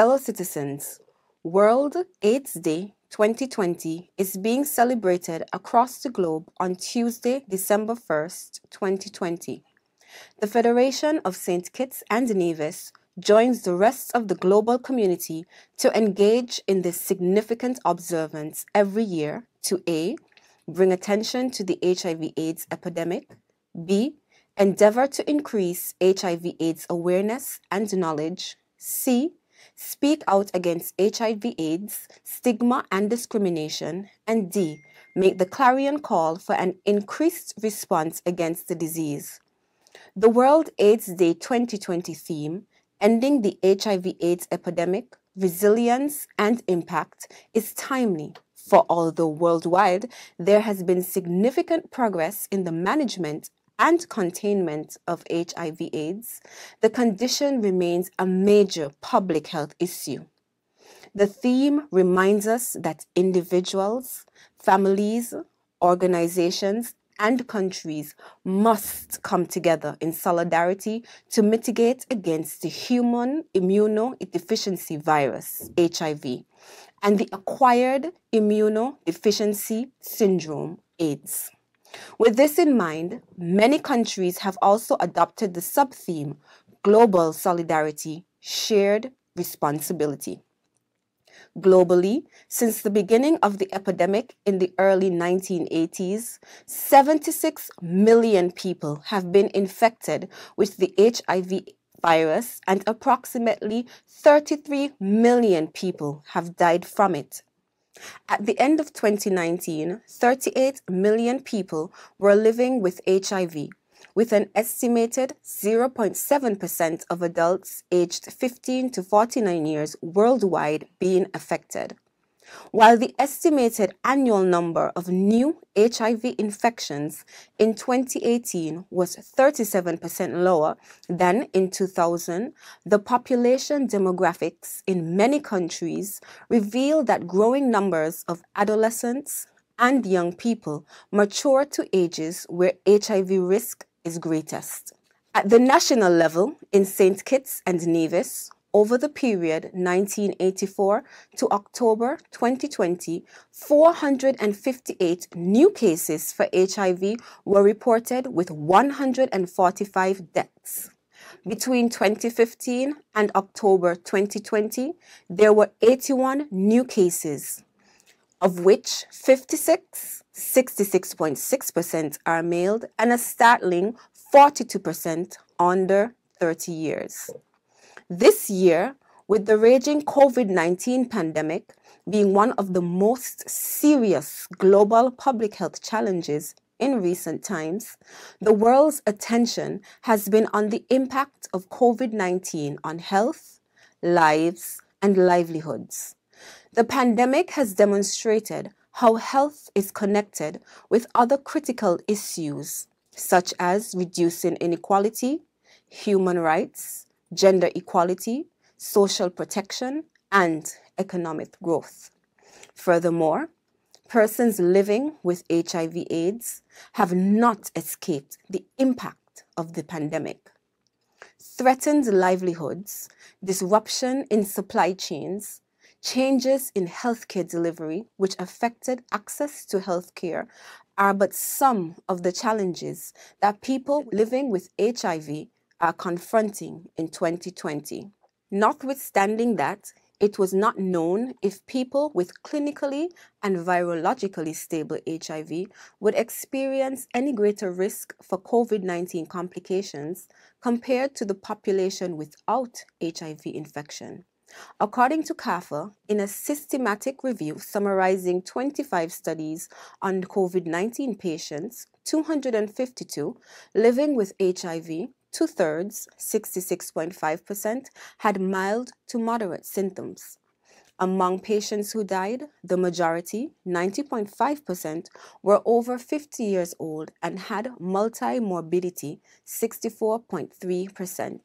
Fellow citizens, World AIDS Day 2020 is being celebrated across the globe on Tuesday, December 1st, 2020. The Federation of St. Kitts and Nevis joins the rest of the global community to engage in this significant observance every year to A. Bring attention to the HIV AIDS epidemic, B. Endeavor to increase HIV AIDS awareness and knowledge, C speak out against HIV AIDS, stigma and discrimination, and D, make the clarion call for an increased response against the disease. The World AIDS Day 2020 theme, Ending the HIV AIDS Epidemic, Resilience and Impact, is timely for although worldwide there has been significant progress in the management and containment of HIV AIDS, the condition remains a major public health issue. The theme reminds us that individuals, families, organizations, and countries must come together in solidarity to mitigate against the human immunodeficiency virus, HIV, and the acquired immunodeficiency syndrome, AIDS. With this in mind, many countries have also adopted the sub-theme Global Solidarity, Shared Responsibility. Globally, since the beginning of the epidemic in the early 1980s, 76 million people have been infected with the HIV virus and approximately 33 million people have died from it. At the end of 2019, 38 million people were living with HIV, with an estimated 0.7% of adults aged 15 to 49 years worldwide being affected. While the estimated annual number of new HIV infections in 2018 was 37% lower than in 2000, the population demographics in many countries reveal that growing numbers of adolescents and young people mature to ages where HIV risk is greatest. At the national level, in St. Kitts and Nevis, over the period 1984 to October 2020, 458 new cases for HIV were reported with 145 deaths. Between 2015 and October 2020, there were 81 new cases, of which 56, 66.6% are male, and a startling 42% under 30 years. This year, with the raging COVID 19 pandemic being one of the most serious global public health challenges in recent times, the world's attention has been on the impact of COVID 19 on health, lives, and livelihoods. The pandemic has demonstrated how health is connected with other critical issues, such as reducing inequality, human rights, gender equality, social protection, and economic growth. Furthermore, persons living with HIV AIDS have not escaped the impact of the pandemic. Threatened livelihoods, disruption in supply chains, changes in healthcare delivery, which affected access to healthcare, are but some of the challenges that people living with HIV are confronting in 2020. Notwithstanding that, it was not known if people with clinically and virologically stable HIV would experience any greater risk for COVID 19 complications compared to the population without HIV infection. According to CAFA, in a systematic review summarizing 25 studies on COVID 19 patients, 252 living with HIV Two thirds, 66.5%, had mild to moderate symptoms. Among patients who died, the majority, 90.5%, were over 50 years old and had multi-morbidity, 64.3%.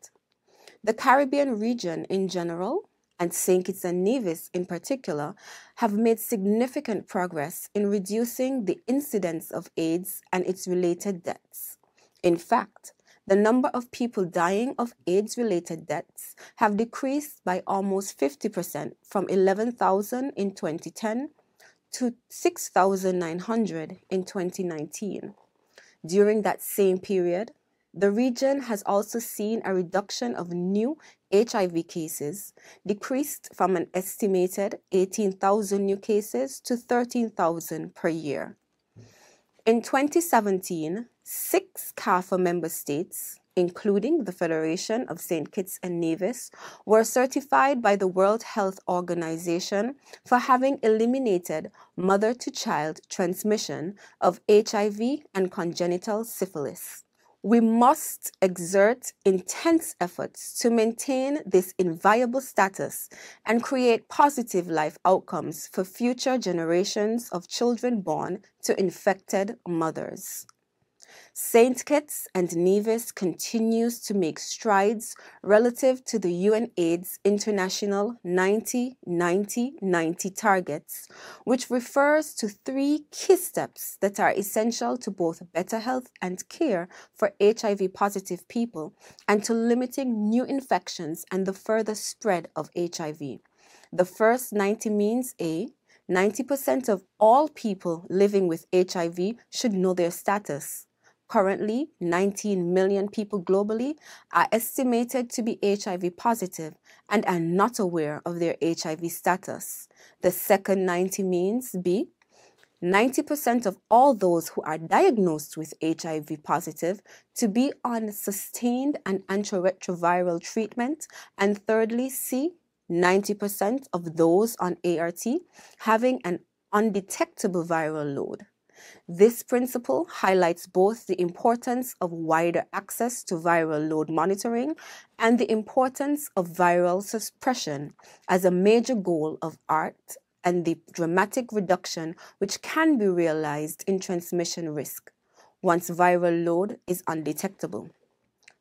The Caribbean region in general, and St. Kitts and Nevis in particular, have made significant progress in reducing the incidence of AIDS and its related deaths. In fact, the number of people dying of AIDS related deaths have decreased by almost 50% from 11,000 in 2010 to 6,900 in 2019. During that same period, the region has also seen a reduction of new HIV cases, decreased from an estimated 18,000 new cases to 13,000 per year. In 2017, six CAFA member states, including the Federation of St. Kitts and Nevis, were certified by the World Health Organization for having eliminated mother to child transmission of HIV and congenital syphilis. We must exert intense efforts to maintain this inviolable status and create positive life outcomes for future generations of children born to infected mothers. St. Kitts and Nevis continues to make strides relative to the UNAIDS International 90 90 90 targets, which refers to three key steps that are essential to both better health and care for HIV positive people and to limiting new infections and the further spread of HIV. The first 90 means A, 90% of all people living with HIV should know their status. Currently, 19 million people globally are estimated to be HIV positive and are not aware of their HIV status. The second 90 means B. 90% of all those who are diagnosed with HIV positive to be on sustained and antiretroviral treatment. And thirdly, C, 90% of those on ART having an undetectable viral load. This principle highlights both the importance of wider access to viral load monitoring and the importance of viral suppression as a major goal of ART and the dramatic reduction which can be realized in transmission risk once viral load is undetectable.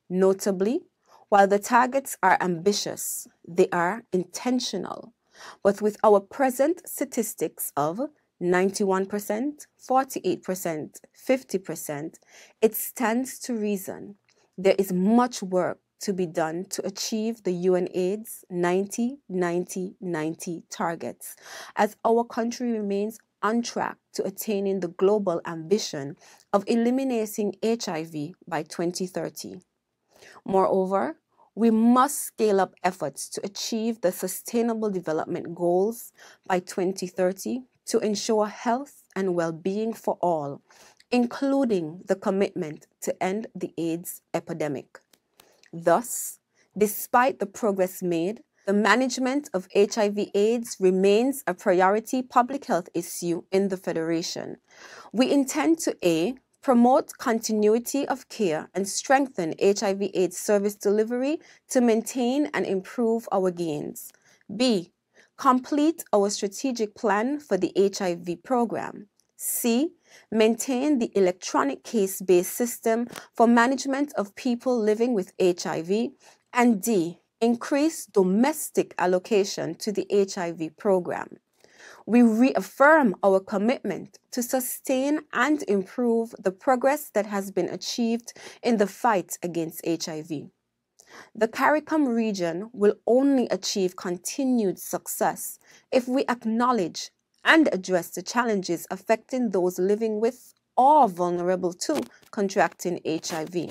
Notably, while the targets are ambitious, they are intentional. But with our present statistics of 91%, 48%, 50%, it stands to reason there is much work to be done to achieve the UNAIDS 90 90 90 targets, as our country remains on track to attaining the global ambition of eliminating HIV by 2030. Moreover, we must scale up efforts to achieve the Sustainable Development Goals by 2030 to ensure health and well being for all, including the commitment to end the AIDS epidemic. Thus, despite the progress made, the management of HIV AIDS remains a priority public health issue in the Federation. We intend to A. Promote continuity of care and strengthen HIV AIDS service delivery to maintain and improve our gains. B. Complete our strategic plan for the HIV program. C. Maintain the electronic case-based system for management of people living with HIV. And D. Increase domestic allocation to the HIV program. We reaffirm our commitment to sustain and improve the progress that has been achieved in the fight against HIV. The CARICOM region will only achieve continued success if we acknowledge and address the challenges affecting those living with or vulnerable to contracting HIV.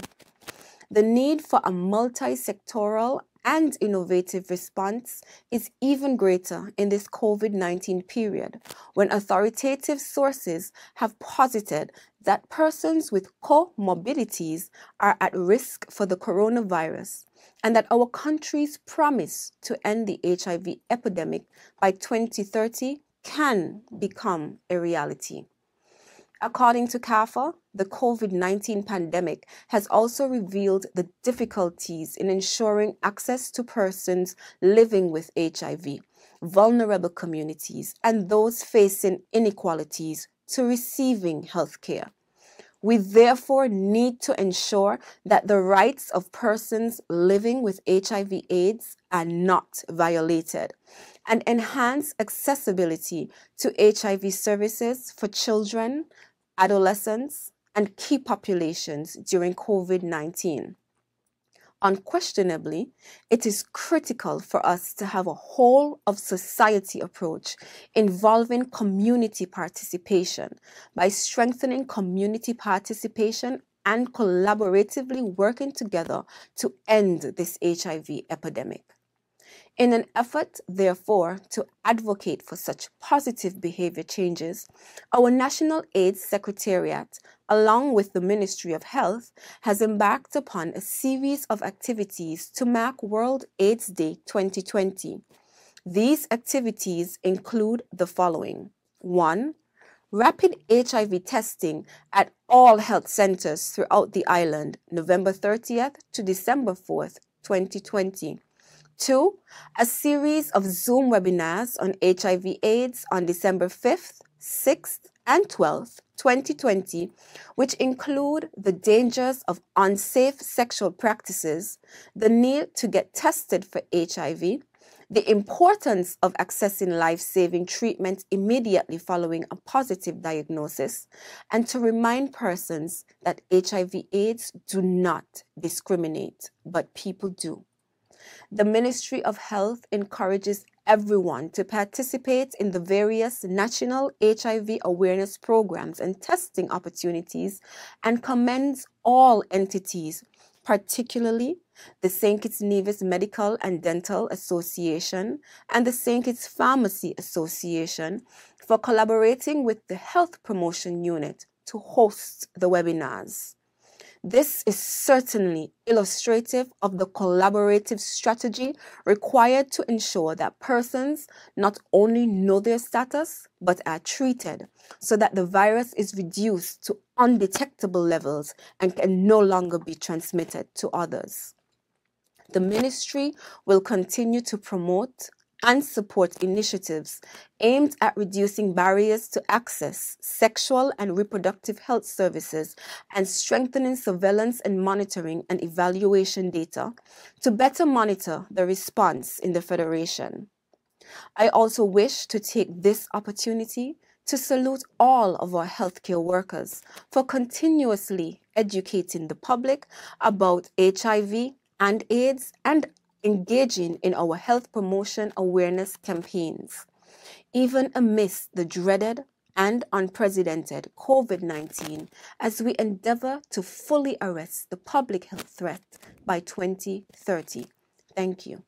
The need for a multi sectoral and innovative response is even greater in this COVID 19 period, when authoritative sources have posited that persons with comorbidities are at risk for the coronavirus and that our country's promise to end the HIV epidemic by 2030 can become a reality. According to CAFA, the COVID 19 pandemic has also revealed the difficulties in ensuring access to persons living with HIV, vulnerable communities, and those facing inequalities to receiving health care. We therefore need to ensure that the rights of persons living with HIV/AIDS are not violated and enhance accessibility to HIV services for children, adolescents, and key populations during COVID 19. Unquestionably, it is critical for us to have a whole of society approach involving community participation by strengthening community participation and collaboratively working together to end this HIV epidemic. In an effort, therefore, to advocate for such positive behavior changes, our National AIDS Secretariat, along with the Ministry of Health, has embarked upon a series of activities to mark World AIDS Day 2020. These activities include the following 1. Rapid HIV testing at all health centers throughout the island, November 30th to December 4th, 2020. Two, a series of Zoom webinars on HIV AIDS on December 5th, 6th, and 12th, 2020, which include the dangers of unsafe sexual practices, the need to get tested for HIV, the importance of accessing life saving treatment immediately following a positive diagnosis, and to remind persons that HIV/AIDS do not discriminate, but people do the Ministry of Health encourages everyone to participate in the various national HIV awareness programs and testing opportunities and commends all entities, particularly the St. Kitts Nevis Medical and Dental Association and the St. Kitts Pharmacy Association for collaborating with the Health Promotion Unit to host the webinars. This is certainly illustrative of the collaborative strategy required to ensure that persons not only know their status but are treated so that the virus is reduced to undetectable levels and can no longer be transmitted to others. The ministry will continue to promote and support initiatives aimed at reducing barriers to access sexual and reproductive health services and strengthening surveillance and monitoring and evaluation data to better monitor the response in the Federation. I also wish to take this opportunity to salute all of our healthcare workers for continuously educating the public about HIV and AIDS and engaging in our health promotion awareness campaigns, even amidst the dreaded and unprecedented COVID 19 as we endeavor to fully arrest the public health threat by 2030. Thank you.